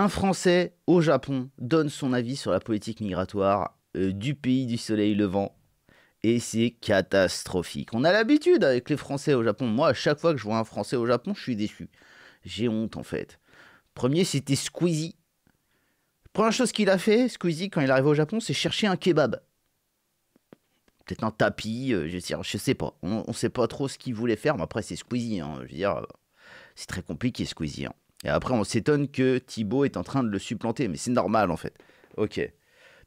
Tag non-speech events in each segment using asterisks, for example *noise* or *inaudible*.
Un Français au Japon donne son avis sur la politique migratoire euh, du pays du soleil levant. Et c'est catastrophique. On a l'habitude avec les Français au Japon. Moi, à chaque fois que je vois un Français au Japon, je suis déçu. J'ai honte en fait. Premier, c'était Squeezie. première chose qu'il a fait, Squeezie, quand il arrive au Japon, c'est chercher un kebab. Peut-être un tapis, euh, je, sais pas. On, ne sait pas trop ce qu'il voulait faire, mais après, c'est Squeezie. Hein. Je veux dire, euh, c'est très compliqué, Squeezie. Hein. Et après, on s'étonne que Thibaut est en train de le supplanter. Mais c'est normal, en fait. Ok.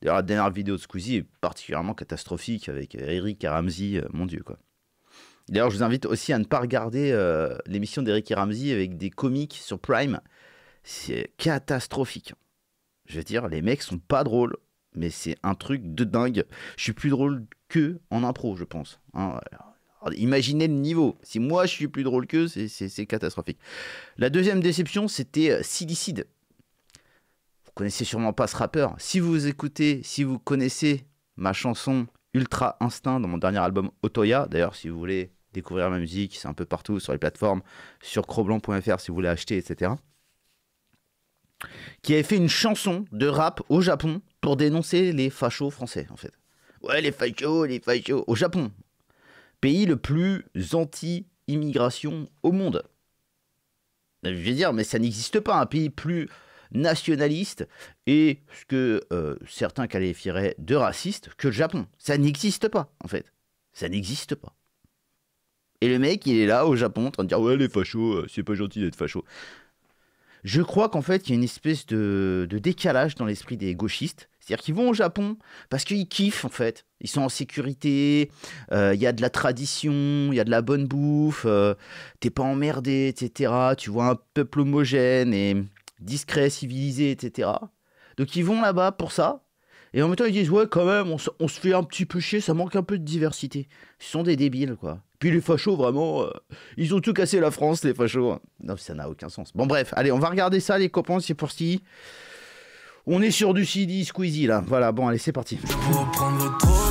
D'ailleurs, la dernière vidéo de Squeezie est particulièrement catastrophique avec Eric et Ramsey. Euh, mon Dieu, quoi. D'ailleurs, je vous invite aussi à ne pas regarder euh, l'émission d'Eric et Ramsey avec des comiques sur Prime. C'est catastrophique. Je veux dire, les mecs sont pas drôles, mais c'est un truc de dingue. Je suis plus drôle que en impro, je pense. Hein. Imaginez le niveau. Si moi je suis plus drôle qu'eux, c'est catastrophique. La deuxième déception, c'était euh, Silicide. Vous connaissez sûrement pas ce rappeur. Si vous écoutez, si vous connaissez ma chanson Ultra Instinct dans mon dernier album Otoya, d'ailleurs, si vous voulez découvrir ma musique, c'est un peu partout sur les plateformes, sur croblanc.fr si vous voulez acheter, etc. Qui avait fait une chanson de rap au Japon pour dénoncer les fachos français, en fait. Ouais, les fachos, les fachos, au Japon, pays le plus anti-immigration au monde. Je veux dire, mais ça n'existe pas, un pays plus nationaliste et ce que euh, certains qualifieraient de raciste que le Japon. Ça n'existe pas, en fait. Ça n'existe pas. Et le mec, il est là au Japon en train de dire Ouais, les fachos, euh, c'est pas gentil d'être facho. Je crois qu'en fait, il y a une espèce de décalage dans l'esprit des gauchistes. C'est-à-dire qu'ils vont au Japon parce qu'ils kiffent, en fait. Ils sont en sécurité, euh, il y a de la tradition, il y a de la bonne bouffe, euh, t'es pas emmerdé, etc. Tu vois un peuple homogène et discret, civilisé, etc. Donc ils vont là-bas pour ça. Et en même temps, ils disent, ouais, quand même, on, se fait un petit peu chier, ça manque un peu de diversité. Ce sont des débiles, quoi. Puis les fachos, vraiment, euh, ils ont tout cassé la France, les fachos. Hein. Non, ça n'a aucun sens. Bon, bref, allez, on va regarder ça, les copains, c'est pour si. On est sur du CD Squeezie, là. Voilà, bon, allez, c'est parti. Je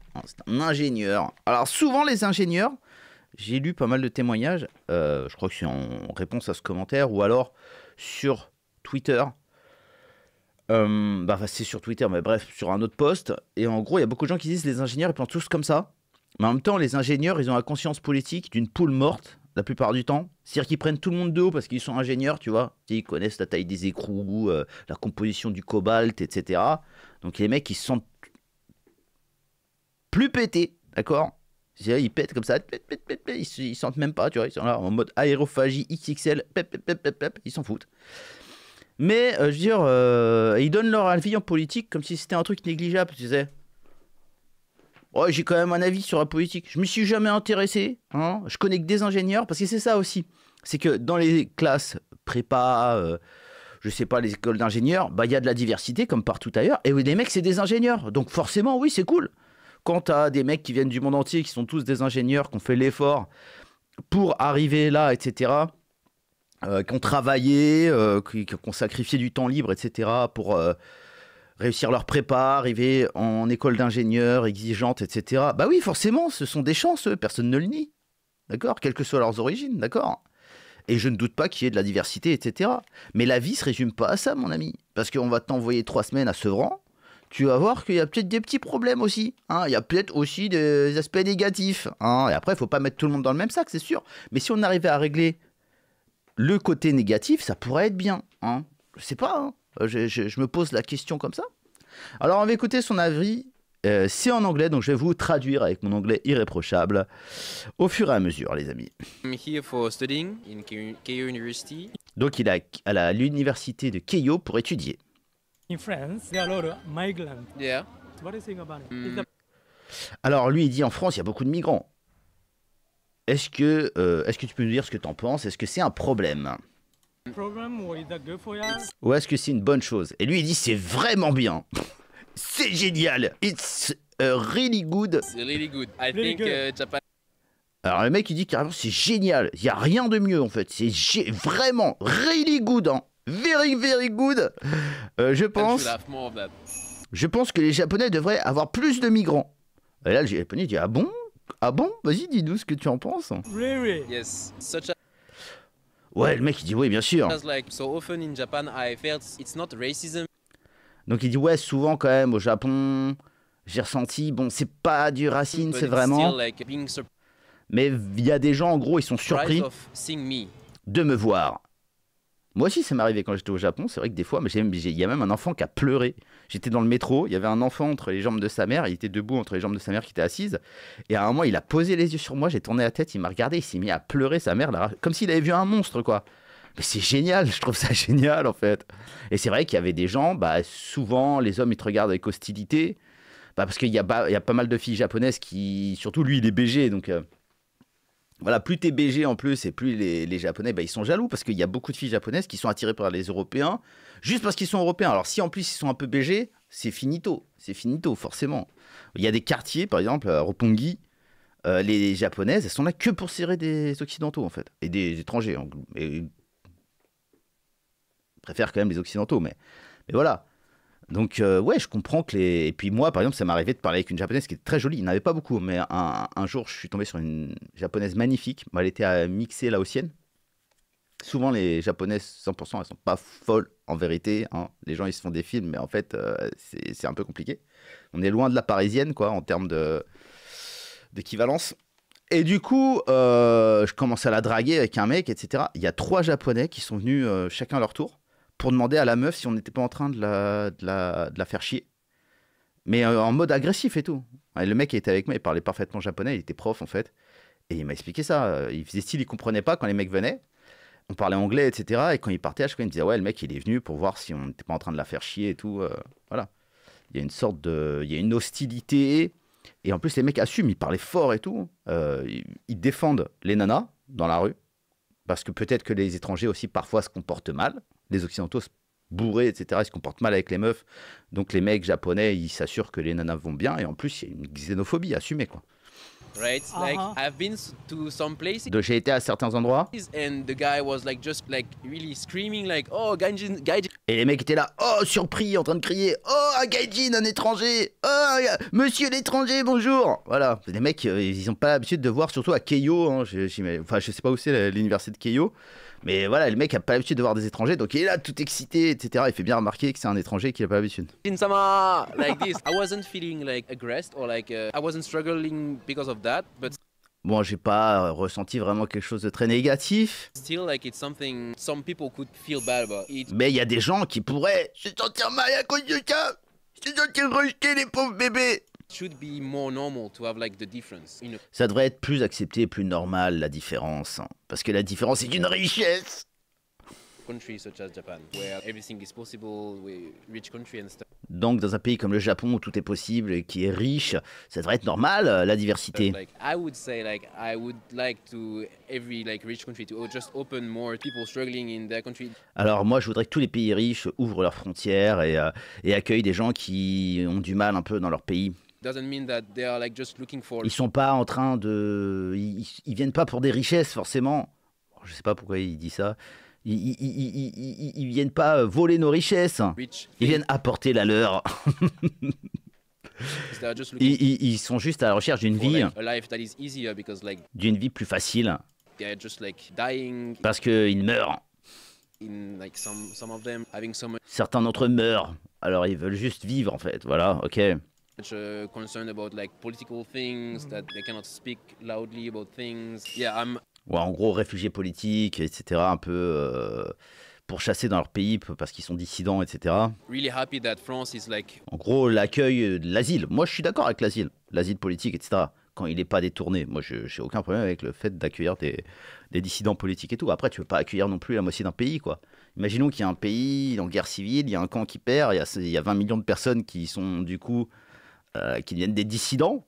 Oh, c'est un ingénieur. Alors souvent les ingénieurs, j'ai lu pas mal de témoignages, euh, je crois que c'est en réponse à ce commentaire, ou alors sur Twitter. Euh, bah, c'est sur Twitter, mais bref, sur un autre poste. Et en gros, il y a beaucoup de gens qui disent les ingénieurs, ils pensent tous comme ça. Mais en même temps, les ingénieurs, ils ont la conscience politique d'une poule morte la plupart du temps. C'est-à-dire qu'ils prennent tout le monde de haut parce qu'ils sont ingénieurs, tu vois. Ils connaissent la taille des écrous, euh, la composition du cobalt, etc. Donc les mecs, ils se sentent plus pété, d'accord ils pètent comme ça, ils, ils sentent même pas, tu vois, ils sont là en mode aérophagie XXL, ils s'en foutent. Mais euh, je veux dire, euh, ils donnent leur avis en politique comme si c'était un truc négligeable, tu sais. j'ai quand même un avis sur la politique. Je me suis jamais intéressé. Hein je connais que des ingénieurs parce que c'est ça aussi. C'est que dans les classes prépa, euh, je sais pas, les écoles d'ingénieurs, bah il y a de la diversité comme partout ailleurs. Et oui, les mecs, c'est des ingénieurs. Donc forcément, oui, c'est cool. Quant à des mecs qui viennent du monde entier, qui sont tous des ingénieurs, qui ont fait l'effort pour arriver là, etc., euh, qui ont travaillé, euh, qui, ont sacrifié du temps libre, etc., pour euh, réussir leur prépa, arriver en école d'ingénieur, exigeante, etc. Bah oui, forcément, ce sont des chances, personne ne le nie. D'accord Quelles que soient leurs origines, d'accord et je ne doute pas qu'il y ait de la diversité, etc. Mais la vie ne se résume pas à ça, mon ami. Parce qu'on va t'envoyer trois semaines à Sevran, tu vas voir qu'il y a peut-être des petits problèmes aussi. Hein. Il y a peut-être aussi des aspects négatifs. Hein. Et après, il faut pas mettre tout le monde dans le même sac, c'est sûr. Mais si on arrivait à régler le côté négatif, ça pourrait être bien. Hein. Je sais pas. Hein. Je, me pose la question comme ça. Alors, on va écouter son avis. Euh, c'est en anglais, donc je vais vous traduire avec mon anglais irréprochable au fur et à mesure, les amis. Donc, il est à l'université de Keio pour étudier. Alors lui, il dit en France, il y a beaucoup de migrants. Est-ce que, euh, est-ce que tu peux nous dire ce que tu en penses Est-ce que c'est un problème Ou est-ce que c'est une bonne chose Et lui, il dit c'est vraiment bien. *laughs* c'est génial. It's euh, really good. really good. I think uh, Alors le mec, il dit carrément c'est génial. Il y a rien de mieux en fait. C'est vraiment really good. Hein. Very, very good. Euh, je pense. Je pense que les Japonais devraient avoir plus de migrants. Et là, le Japonais dit Ah bon Ah bon Vas-y, dis-nous ce que tu en penses. Yes. Such a... Ouais, le mec il dit oui, bien sûr. Donc il dit ouais, souvent quand même au Japon, j'ai ressenti, bon, c'est pas du racine, c'est vraiment. Mais il y a des gens, en gros, ils sont surpris de me voir. Moi aussi, ça m'est arrivé quand j'étais au Japon. C'est vrai que des fois, il y a même un enfant qui a pleuré. J'étais dans le métro, il y avait un enfant entre les jambes de sa mère, il était debout entre les jambes de sa mère qui était assise. Et à un moment, il a posé les yeux sur moi, j'ai tourné la tête, il m'a regardé, il s'est mis à pleurer sa mère, là, comme s'il avait vu un monstre, quoi. Mais c'est génial, je trouve ça *laughs* génial, en fait. Et c'est vrai qu'il y avait des gens, bah, souvent, les hommes, ils te regardent avec hostilité. Bah, parce qu'il y, a pas mal de filles japonaises qui, surtout lui, il est BG, donc. Euh, voilà, plus t'es BG en plus et plus les, Japonais, bah, ils sont jaloux parce qu'il y a beaucoup de filles japonaises qui sont attirées par les Européens juste parce qu'ils sont Européens. Alors si en plus ils sont un peu BG, c'est finito, c'est finito forcément. Il y a des quartiers, par exemple, à Roppongi, euh, les, Japonaises, elles sont là que pour serrer des Occidentaux en fait et des étrangers. En, et, préfèrent quand même les Occidentaux, mais, mais voilà. Donc, euh, ouais, je comprends que les. Et puis, moi, par exemple, ça m'est arrivé de parler avec une japonaise qui est très jolie. Il n'y avait pas beaucoup, mais un, jour, je suis tombé sur une japonaise magnifique. Elle était à euh, mixer laotienne. Souvent, les japonaises, 100%, elles sont pas folles en vérité. Hein. Les gens, ils se font des films, mais en fait, euh, c'est un peu compliqué. On est loin de la parisienne, quoi, en termes d'équivalence. Et du coup, je commence à la draguer avec un mec, etc. Il y a trois japonais qui sont venus chacun à leur tour pour demander à la meuf si on n'était pas en train de la, de la, de la faire chier. Mais euh, en mode agressif et tout. le mec était avec moi, il parlait parfaitement japonais, il était prof en fait. Et il m'a expliqué ça. Euh, il faisait style, il comprenait pas quand les mecs venaient. On parlait anglais, etc. Et quand il partait, à chaque fois, il me disait Ouais, le mec, il est venu pour voir si on n'était pas en train de la faire chier et tout. Euh, voilà. Il y a une sorte de. Il y a une hostilité. Et en plus, les mecs assument, ils parlaient fort et tout. ils défendent les nanas dans la rue. Parce que peut-être que les étrangers aussi parfois se comportent mal les Occidentaux bourrés, etc. Ils se comportent mal avec les meufs. Donc les mecs japonais, ils s'assurent que les nanas vont bien. Et en plus, il y a une xénophobie assumée, quoi. Ah, ah. Donc J'ai été à certains endroits. Et les mecs étaient là oh surpris en train de crier oh un gaijin un étranger oh monsieur l'étranger bonjour voilà les mecs euh, ils ont pas l'habitude de voir surtout à Keio hein, enfin je sais pas où c'est l'université de Keio mais voilà, le mec a pas l'habitude de voir des étrangers, donc il est là tout excité, etc. Il fait bien remarquer que c'est un étranger qui a pas l'habitude. Shinsama, like this. I wasn't feeling like aggressed or like uh, I wasn't struggling because of that, Bon, j'ai pas euh, ressenti vraiment quelque chose de très négatif. Still, like, it's something some people could feel bad about. Mais il y a des gens qui pourraient se sentir mal à cause de ça. Se sentir rejeter les pauvres bébés. Ça devrait être plus accepté, plus normal la différence, hein. parce que la différence est une richesse. Donc dans un pays comme le Japon où tout est possible et qui est riche, ça devrait être normal euh, la diversité. Alors moi je voudrais que tous les pays riches ouvrent leurs frontières et, euh, et accueillent des gens qui ont du mal un peu dans leur pays. Ils sont pas en train de, ils, viennent pas pour des richesses forcément. Je sais pas pourquoi il dit ça. Ils, ne viennent pas euh, voler nos richesses. Ils viennent apporter la leur. *laughs* ils, ils, sont juste à la recherche d'une vie, d'une vie plus facile. Parce qu'ils meurent. Certains d'entre eux meurent, alors ils veulent juste vivre en fait, voilà, ok en gros, réfugiés politiques, etc. Un peu euh, pourchassés dans leur pays parce qu'ils sont dissidents, etc. En gros, l'accueil, l'asile. Moi, je suis d'accord avec l'asile, l'asile politique, etc. Quand il n'est pas détourné. Moi, je n'ai aucun problème avec le fait d'accueillir des, dissidents politiques et tout. Après, tu ne veux pas accueillir non plus la moitié d'un pays, quoi. Imaginons qu'il y a un pays en guerre civile, il y a un camp qui perd, il il y a 20 millions de personnes qui sont, du coup, euh, qui deviennent des dissidents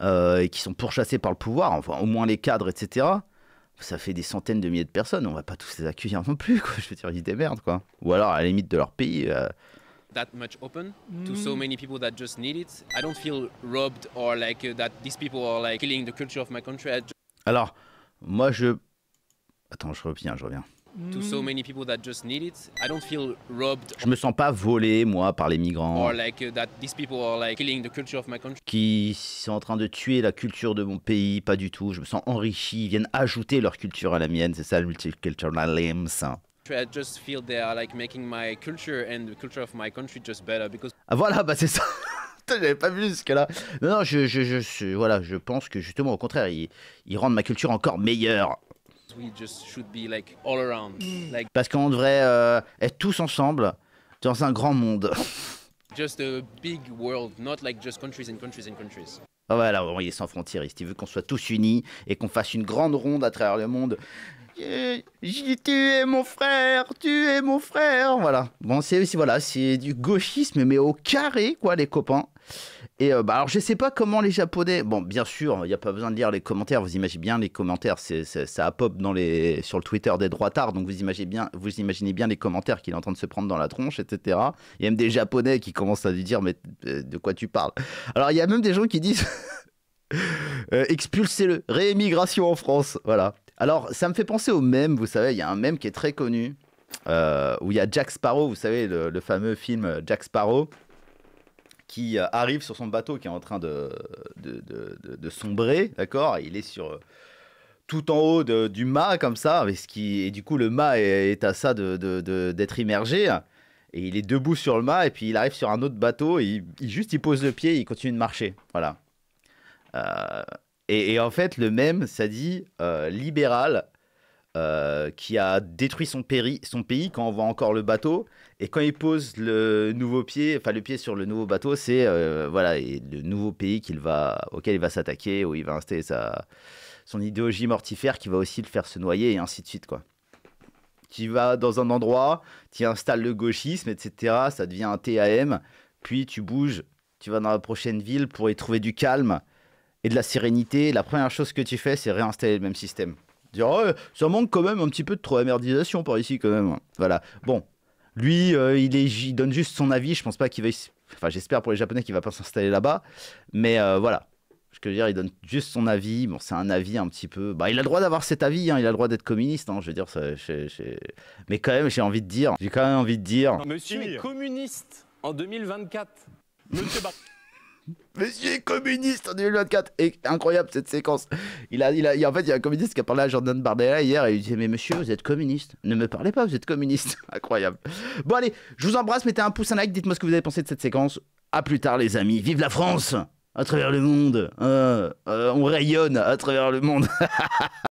euh, et qui sont pourchassés par le pouvoir, enfin au moins les cadres, etc. Ça fait des centaines de milliers de personnes, on va pas tous les accueillir non plus, *laughs* Je veux dire, ils démerdent, quoi. Ou alors à la limite de leur pays. Alors, moi je. Attends, je reviens, je reviens. Je me sens pas volé, moi, par les migrants qui sont en train de tuer la culture de mon pays, pas du tout. Je me sens enrichi, ils viennent ajouter leur culture à la mienne, c'est ça le multiculturalisme. Ah voilà, bah c'est ça *laughs* j'avais pas vu ce que là. Non, non, je, je, je, voilà, je pense que justement, au contraire, ils, ils rendent ma culture encore meilleure. We just should be like all around. Mm. Like... Parce qu'on devrait euh, être tous ensemble dans un grand monde. *laughs* just a big world, not like just countries and countries and countries. Ah voilà, il est sans frontières, il veut qu'on soit tous unis et qu'on fasse une grande ronde à travers le monde. J'ai es mon frère, tu es mon frère. Voilà. Bon, c'est voilà, c'est du gauchisme, mais au carré, quoi, les copains. Et euh, bah, alors, je sais pas comment les Japonais. Bon, bien sûr, il n'y a pas besoin de lire les commentaires. Vous imaginez bien les commentaires. C'est, ça pop dans les, sur le Twitter des tard Donc, vous imaginez bien, vous imaginez bien les commentaires qu'il est en train de se prendre dans la tronche, etc. Il y a même des Japonais qui commencent à lui dire Mais euh, de quoi tu parles Alors, il y a même des gens qui disent *laughs* euh, Expulsez-le, réémigration en France. Voilà. Alors, ça me fait penser au même, vous savez, il y a un même qui est très connu, euh, où il y a Jack Sparrow, vous savez, le, fameux film Jack Sparrow, qui euh, arrive sur son bateau qui est en train de, de, sombrer, d'accord Il est sur euh, tout en haut du mât comme ça, ce qui, et du coup le mât est, à ça d'être de, d'être immergé. Et il est debout sur le mât et puis il arrive sur un autre bateau et il, juste il pose le pied et il continue de marcher. Voilà. Euh, et, en fait, le même, ça dit euh, libéral euh, qui a détruit son, son pays quand on voit encore le bateau. Et quand il pose le nouveau pied, enfin le pied sur le nouveau bateau, c'est euh, voilà le nouveau pays qu'il va, auquel il va s'attaquer, où il va installer sa, son idéologie mortifère qui va aussi le faire se noyer et ainsi de suite quoi. Tu vas dans un endroit, tu installes le gauchisme, etc. Ça devient un TAM. Puis tu bouges, tu vas dans la prochaine ville pour y trouver du calme et de la sérénité, la première chose que tu fais, c'est réinstaller le même système. Dire, oh, ça manque quand même un petit peu de trop amerdisation par ici, quand même. Voilà. Bon, lui, euh, il, donne juste son avis. Je pense pas qu'il va. Enfin, j'espère pour les Japonais qu'il va pas s'installer là-bas. Mais euh, voilà. Je veux dire, il donne juste son avis. Bon, c'est un avis un petit peu. Bah, il a le droit d'avoir cet avis. Hein. Il a le droit d'être communiste. Hein. Je veux dire, ça, mais quand même, j'ai envie de dire. J'ai quand même envie de dire. Monsieur est communiste en 2024. Monsieur. Monsieur communiste en 2024. incroyable cette séquence. Il a, en fait, il y a un communiste qui a parlé à Jordan Bardella hier et il disait Mais monsieur, vous êtes communiste. Ne me parlez pas, vous êtes communiste. *laughs* incroyable. Bon, allez, je vous embrasse. Mettez un pouce, un like. Dites-moi ce que vous avez pensé de cette séquence. À plus tard, les amis. Vive la France à travers le monde. Euh, euh, on rayonne à travers le monde. *laughs*